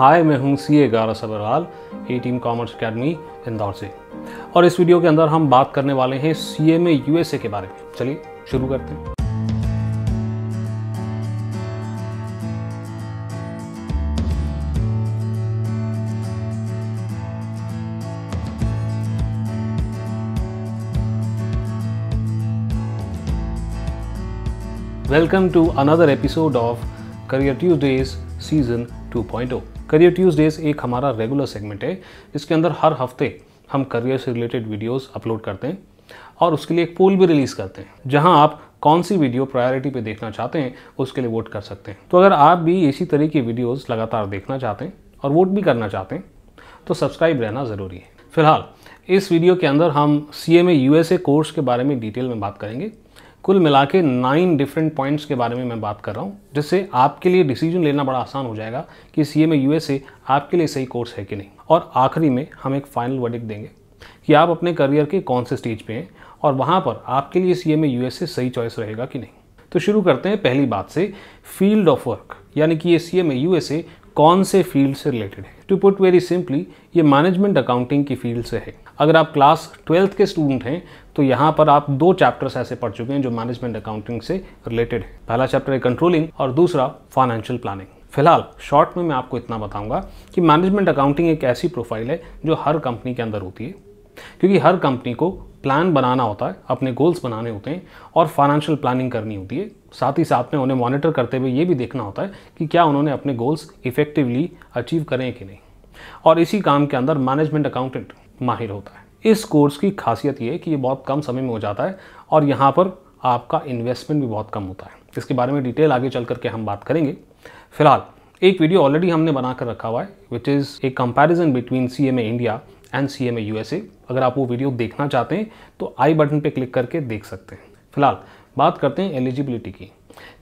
हाय मैं हूं C A गारा Sabharwal A team commerce academy Indore से और इस वीडियो के अंदर हम बात करने वाले हैं सी ए एस यूएसए के बारे में चलिए शुरू करते हैं welcome to another episode of career Tuesdays season 2.0 career Tuesdays एक हमारा रेगुलर सेगमेंट है इसके अंदर हर हफ्ते हम करियर से रिलेटेड वीडियोस अपलोड करते हैं और उसके लिए एक पोल भी रिलीज़ करते हैं जहां आप कौन सी वीडियो प्रायोरिटी पे देखना चाहते हैं उसके लिए वोट कर सकते हैं तो अगर आप भी इसी तरह की वीडियोस लगातार देखना चाहते हैं और वोट भी करना चाहते हैं तो सब्सक्राइब रहना ज़रूरी है फिलहाल इस वीडियो के अंदर हम सी एम ए कोर्स के बारे में डिटेल में बात करेंगे कुल मिला के नाइन डिफरेंट पॉइंट्स के बारे में मैं बात कर रहा हूँ जिससे आपके लिए डिसीजन लेना बड़ा आसान हो जाएगा कि सी एम आपके लिए सही कोर्स है कि नहीं और आखिरी में हम एक फाइनल वर्डिक देंगे कि आप अपने करियर के कौन से स्टेज पे हैं और वहाँ पर आपके लिए सी एम ए सही चॉइस रहेगा कि नहीं तो शुरू करते हैं पहली बात से फील्ड ऑफ वर्क यानी कि ये सी एम ए कौन से फील्ड से रिलेटेड है टू पुट वेरी सिंपली ये मैनेजमेंट अकाउंटिंग की फील्ड से है अगर आप क्लास ट्वेल्थ के स्टूडेंट हैं तो यहाँ पर आप दो चैप्टर्स ऐसे पढ़ चुके हैं जो मैनेजमेंट अकाउंटिंग से रिलेटेड है पहला चैप्टर है कंट्रोलिंग और दूसरा फाइनेंशियल प्लानिंग फिलहाल शॉर्ट में मैं आपको इतना बताऊंगा कि मैनेजमेंट अकाउंटिंग एक ऐसी प्रोफाइल है जो हर कंपनी के अंदर होती है क्योंकि हर कंपनी को प्लान बनाना होता है अपने गोल्स बनाने होते हैं और फाइनेंशियल प्लानिंग करनी होती है साथ ही साथ में उन्हें मॉनिटर करते हुए ये भी देखना होता है कि क्या उन्होंने अपने गोल्स इफेक्टिवली अचीव करें कि नहीं और इसी काम के अंदर मैनेजमेंट अकाउंटेंट माहिर होता है इस कोर्स की खासियत ये है कि ये बहुत कम समय में हो जाता है और यहाँ पर आपका इन्वेस्टमेंट भी बहुत कम होता है इसके बारे में डिटेल आगे चल करके हम बात करेंगे फिलहाल एक वीडियो ऑलरेडी हमने बना कर रखा हुआ है which is a comparison between C M A India and C M A U S A अगर आप वो वीडियो देखना चाहते हैं तो आई बटन पर क्लिक करके देख सकते हैं फिलहाल बात करते हैं एलिजिबिलिटी की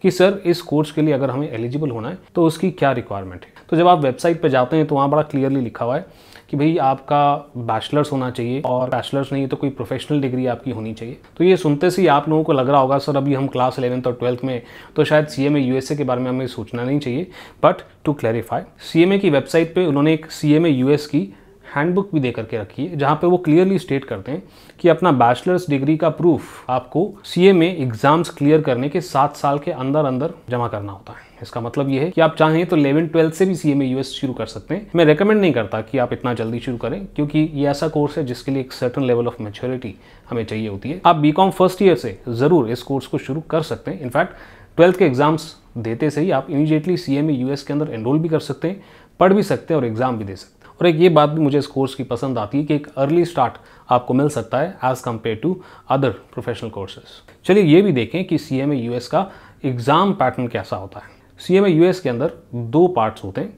कि सर इस कोर्स के लिए अगर हमें एलिजिबल होना है तो उसकी क्या रिक्वायरमेंट है तो जब आप वेबसाइट पर जाते हैं तो वहाँ बड़ा क्लियरली लिखा हुआ है कि भाई आपका बैचलर्स होना चाहिए और बैचलर्स नहीं तो कोई प्रोफेशनल डिग्री आपकी होनी चाहिए तो ये सुनते से ही आप लोगों को लग रहा होगा सर अभी हम क्लास इलेवंथ और ट्वेल्थ में तो शायद सी एम के बारे में हमें सोचना नहीं चाहिए बट टू क्लैरिफाई सी की वेबसाइट पर उन्होंने एक सी एम की हैंडबुक भी दे करके रखी है जहाँ पे वो क्लियरली स्टेट करते हैं कि अपना बैचलर्स डिग्री का प्रूफ आपको ए में एग्जाम्स क्लियर करने के सात साल के अंदर अंदर जमा करना होता है इसका मतलब ये है कि आप चाहें तो इलेवन ट्वेल्थ से भी सी में यूएस शुरू कर सकते हैं मैं रेकमेंड नहीं करता कि आप इतना जल्दी शुरू करें क्योंकि ये ऐसा कोर्स है जिसके लिए एक सर्टन लेवल ऑफ मेच्योरिटी हमें चाहिए होती है आप बी फर्स्ट ईयर से ज़रूर इस कोर्स को शुरू कर सकते हैं इनफैक्ट ट्वेल्थ के एग्जाम्स देते से ही आप इमीडिएटली सी में यूएस के अंदर एनरोल भी कर सकते हैं पढ़ भी सकते हैं और एग्जाम भी दे सकते हैं और एक ये बात भी मुझे इस कोर्स की पसंद आती है कि एक अर्ली स्टार्ट आपको मिल सकता है as compared to other professional courses चलिए ये भी देखें कि सी एम यूएस का एग्ज़ाम पैटर्न कैसा होता है सी एम के अंदर दो पार्ट्स होते हैं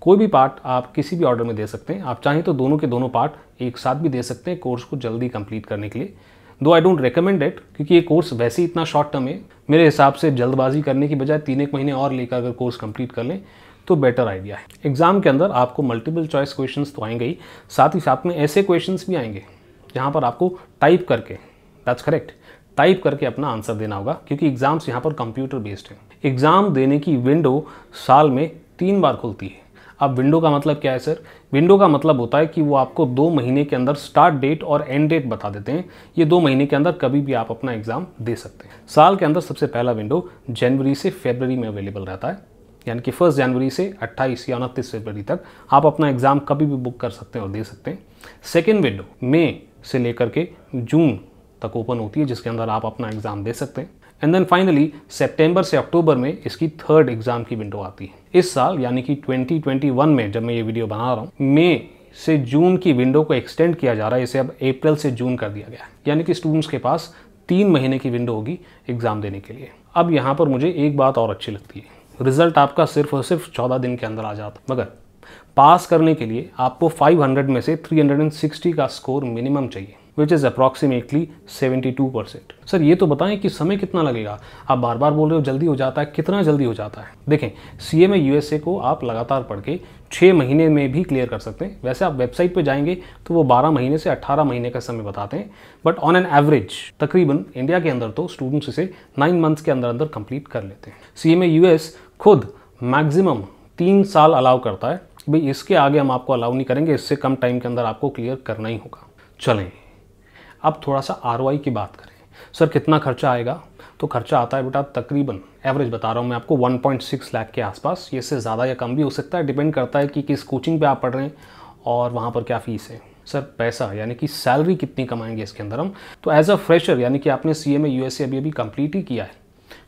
कोई भी पार्ट आप किसी भी ऑर्डर में दे सकते हैं आप चाहें तो दोनों के दोनों पार्ट एक साथ भी दे सकते हैं कोर्स को जल्दी कंप्लीट करने के लिए दो आई डोंट रिकमेंड इट क्योंकि ये कोर्स वैसे ही इतना शॉर्ट टर्म है मेरे हिसाब से जल्दबाजी करने की बजाय तीन एक महीने और लेकर अगर कोर्स कंप्लीट कर लें तो बेटर आइडिया है एग्ज़ाम के अंदर आपको मल्टीपल चॉइस क्वेश्चन तो आएंगे ही साथ ही साथ में ऐसे क्वेश्चन भी आएंगे जहाँ पर आपको टाइप करके दैट्स करेक्ट टाइप करके अपना आंसर देना होगा क्योंकि एग्ज़ाम्स यहाँ पर कंप्यूटर बेस्ड हैं एग्ज़ाम देने की विंडो साल में तीन बार खुलती है अब विंडो का मतलब क्या है सर विंडो का मतलब होता है कि वो आपको दो महीने के अंदर स्टार्ट डेट और एंड डेट बता देते हैं ये दो महीने के अंदर कभी भी आप अपना एग्ज़ाम दे सकते हैं साल के अंदर सबसे पहला विंडो जनवरी से फेबररी में अवेलेबल रहता है यानी कि फर्स्ट जनवरी से 28 या उनतीस फरवरी तक आप अपना एग्ज़ाम कभी भी बुक कर सकते हैं और दे सकते हैं सेकेंड विंडो मई से लेकर के जून तक ओपन होती है जिसके अंदर आप अपना एग्ज़ाम दे सकते हैं एंड देन फाइनली सितंबर से अक्टूबर में इसकी थर्ड एग्ज़ाम की विंडो आती है इस साल यानी कि 2021 में जब मैं ये वीडियो बना रहा हूँ मई से जून की विंडो को एक्सटेंड किया जा रहा है इसे अब अप्रैल से जून कर दिया गया है यानी कि स्टूडेंट्स के पास तीन महीने की विंडो होगी एग्ज़ाम देने के लिए अब यहाँ पर मुझे एक बात और अच्छी लगती है रिजल्ट आपका सिर्फ और सिर्फ चौदह दिन के अंदर आ जाता मगर पास करने के लिए आपको 500 में से 360 का स्कोर मिनिमम चाहिए which is approximately 72 percent sir ये तो बताएं कि समय कितना लगेगा आप बार बार बोल रहे हो जल्दी हो जाता है कितना जल्दी हो जाता है देखें सी एम यूएसए को आप लगातार पढ़ के छः महीने में भी क्लियर कर सकते हैं वैसे आप वेबसाइट पर जाएंगे तो वो बारह महीने से अट्ठारह महीने का समय बताते हैं बट ऑन एन एवरेज तकरीबन इंडिया के अंदर तो स्टूडेंट्स इसे नाइन मंथ्स के अंदर अंदर कंप्लीट कर लेते हैं सी एम यूएस खुद मैक्सिमम तीन साल अलाउ करता है भाई इसके आगे हम आपको अलाउ नहीं करेंगे इससे कम टाइम के अंदर आपको क्लियर करना ही होगा चलें अब थोड़ा सा आर की बात करें सर कितना खर्चा आएगा तो खर्चा आता है बेटा तकरीबन एवरेज बता रहा हूँ मैं आपको 1.6 लाख के आसपास ये इससे ज़्यादा या कम भी हो सकता है डिपेंड करता है कि किस कोचिंग पे आप पढ़ रहे हैं और वहाँ पर क्या फ़ीस है सर पैसा यानी कि सैलरी कितनी कमाएंगे इसके अंदर हम तो एज अ फ्रेशर यानी कि आपने सी एम यू अभी अभी कम्प्लीट ही किया है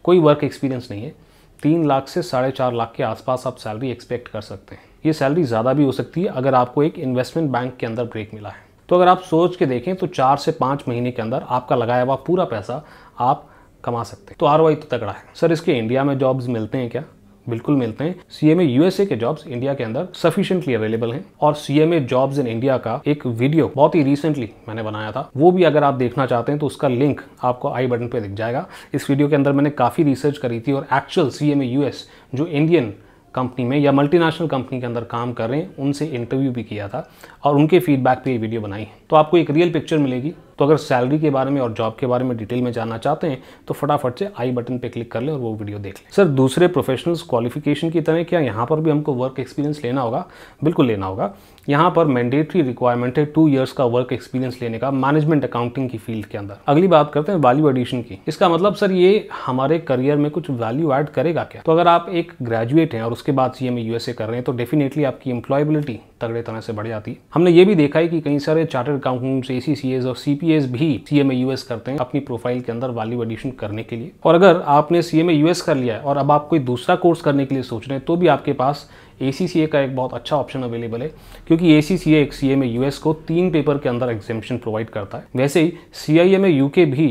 कोई वर्क एक्सपीरियंस नहीं है तीन लाख से साढ़े चार लाख के आसपास आप सैलरी एक्सपेक्ट कर सकते हैं ये सैलरी ज़्यादा भी हो सकती है अगर आपको एक इन्वेस्टमेंट बैंक के अंदर ब्रेक मिला है तो अगर आप सोच के देखें तो चार से पाँच महीने के अंदर आपका लगाया हुआ पूरा पैसा आप कमा सकते हैं तो आर तो तगड़ा है सर इसके इंडिया में जॉब्स मिलते हैं क्या बिल्कुल मिलते हैं ए यूएसए के जॉब्स इंडिया के अंदर सफिशेंटली अवेलेबल हैं और सी ए जॉब्स इन इंडिया का एक वीडियो बहुत ही रिसेंटली मैंने बनाया था वो भी अगर आप देखना चाहते हैं तो उसका लिंक आपको आई बटन पे दिख जाएगा इस वीडियो के अंदर मैंने काफ़ी रिसर्च करी थी और एक्चुअल सीएमए यूएस जो इंडियन कंपनी में या मल्टीनेशनल कंपनी के अंदर काम कर रहे हैं उनसे इंटरव्यू भी किया था और उनके फीडबैक पे ये वीडियो बनाई तो आपको एक रियल पिक्चर मिलेगी तो अगर सैलरी के बारे में और जॉब के बारे में डिटेल में जानना चाहते हैं तो फटाफट से आई बटन पर क्लिक कर लें और वो वीडियो देख लें सर दूसरे प्रोफेशनल्स क्वालिफिकेशन की तरह क्या यहाँ पर भी हमको वर्क एक्सपीरियंस लेना होगा बिल्कुल लेना होगा यहाँ पर मैंडेटरी रिक्वायरमेंट है टू ईयर्स का वर्क एक्सपीरियंस लेने का मैनेजमेंट अकाउंटिंग की फील्ड के अंदर अगली बात करते हैं वैल्यू एडिशन की इसका मतलब सर ये हमारे करियर में कुछ वैल्यू ऐड करेगा क्या तो अगर आप एक ग्रेजुएट हैं और उसके बाद सी एम यूएसए कर रहे हैं तो डेफिनेटली आपकी एम्प्लॉयबिलिटी तगड़े तरह से बढ़ जाती है हमने ये भी देखा है कि कई सारे chartered accountants A C C S और सी सीपीएस भी सीएमए यूएस करते हैं अपनी प्रोफाइल के अंदर वैल्यू एडिशन करने के लिए और अगर आपने सीएमए यूएस कर लिया है और अब आप कोई दूसरा कोर्स करने के लिए सोच रहे हैं तो भी आपके पास ए का एक बहुत अच्छा ऑप्शन अवेलेबल है क्योंकि ए सी एक सी एम ए को तीन पेपर के अंदर एग्जामेशन प्रोवाइड करता है वैसे ही सी आई एम ए यू के भी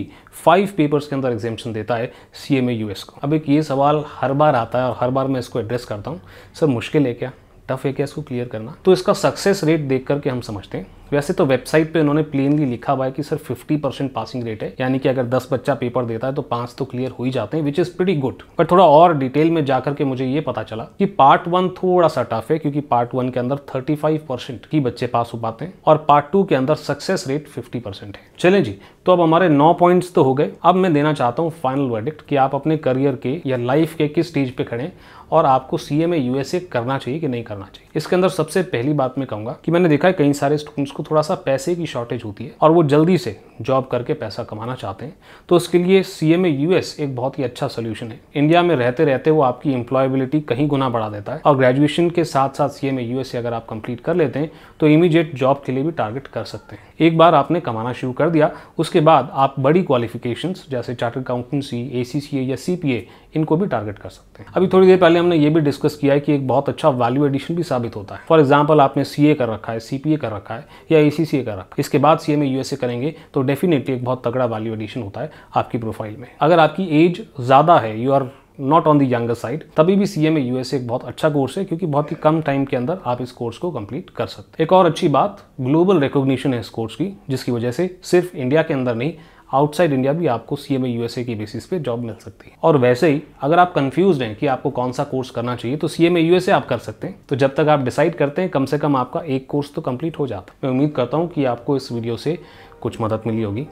फाइव पेपर्स के अंदर एग्जामेशन देता है सी एम ए को अब एक ये सवाल हर बार आता है और हर बार मैं इसको एड्रेस करता हूँ सर मुश्किल है क्या टफ है क्या इसको क्लियर करना तो इसका सक्सेस रेट देख करके हम समझते हैं वैसे तो वेबसाइट पे उन्होंने प्लेनली लिखा हुआ है कि सर 50 परसेंट पासिंग रेट है यानी कि अगर 10 बच्चा पेपर देता है तो पांच तो क्लियर हो ही जाते हैं विच इज़ प्रिटी गुड पर थोड़ा और डिटेल में जाकर के मुझे ये पता चला कि पार्ट वन थोड़ा सा टफ है क्योंकि पार्ट वन के अंदर 35 परसेंट ही बच्चे पास हो पाते हैं और पार्ट टू के अंदर सक्सेस रेट फिफ्टी है चले जी तो अब हमारे नौ पॉइंट्स तो हो गए अब मैं देना चाहता हूँ फाइनल वर्डिक्ट कि आप अपने करियर के या लाइफ के किस स्टेज पे खड़े और आपको सी ए में यूएसए करना चाहिए कि नहीं करना चाहिए इसके अंदर सबसे पहली बात मैं कहूंगा कि मैंने देखा है कई सारे स्टूडेंट्स को थोड़ा सा पैसे की शॉर्टेज होती है और वो जल्दी से जॉब करके पैसा कमाना चाहते हैं तो उसके लिए सी ए में यूएस एक बहुत ही अच्छा सोल्यूशन है इंडिया में रहते रहते वो आपकी एम्प्लॉयबिलिटी कहीं गुना बढ़ा देता है और ग्रेजुएशन के साथ साथ सी ए में अगर आप कंप्लीट कर लेते हैं तो इमीडिएट जॉब के लिए भी टारगेट कर सकते हैं एक बार आपने कमाना शुरू कर दिया उसके बाद आप बड़ी क्वालिफिकेशन जैसे चार्टर्ड अकाउंटेंसी ए या सी इनको भी टारगेट कर सकते हैं अभी थोड़ी देर पहले हमने ये भी डिस्कस किया है कि एक बहुत अच्छा वैल्यू एडिशन भी साबित होता है फॉर एग्जाम्पल आपने सी कर रखा है सी कर रखा है या ए सी कर रखा है इसके बाद सी एम यूएसए करेंगे तो डेफिनेटली एक बहुत तगड़ा वैल्यू एडिशन होता है आपकी प्रोफाइल में अगर आपकी एज ज़्यादा है you are not on the younger side तभी भी सी एम ए एक बहुत अच्छा कोर्स है क्योंकि बहुत ही कम टाइम के अंदर आप इस कोर्स को कंप्लीट कर सकते हैं एक और अच्छी बात ग्लोबल रिकॉग्निशन है इस कोर्स की जिसकी वजह से सिर्फ इंडिया के अंदर नहीं आउटसाइड इंडिया भी आपको सी एम यूएसए की बेसिस पे जॉब मिल सकती है और वैसे ही अगर आप कंफ्यूज हैं कि आपको कौन सा कोर्स करना चाहिए तो सी एम यूएसए आप कर सकते हैं तो जब तक आप डिसाइड करते हैं कम से कम आपका एक कोर्स तो कंप्लीट हो जाता है मैं उम्मीद करता हूँ कि आपको इस वीडियो से कुछ मदद मिली होगी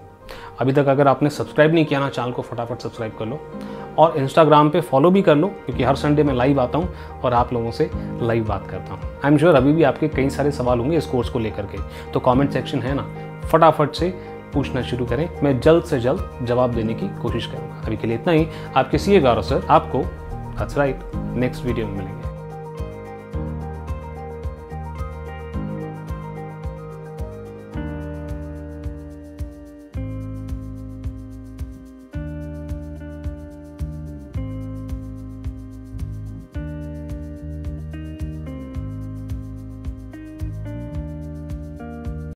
अभी तक अगर आपने सब्सक्राइब नहीं किया ना चैनल को फटाफट सब्सक्राइब कर लो और इंस्टाग्राम पे फॉलो भी कर लो क्योंकि हर संडे मैं लाइव आता हूँ और आप लोगों से लाइव बात करता हूँ आई एम श्योर अभी भी आपके कई सारे सवाल होंगे इस कोर्स को लेकर के तो कमेंट सेक्शन है ना फटाफट से पूछना शुरू करें मैं जल्द से जल्द जवाब देने की कोशिश करूंगा अभी के लिए इतना ही आपके सी ए सर आपको नेक्स्ट वीडियो में मिलेंगे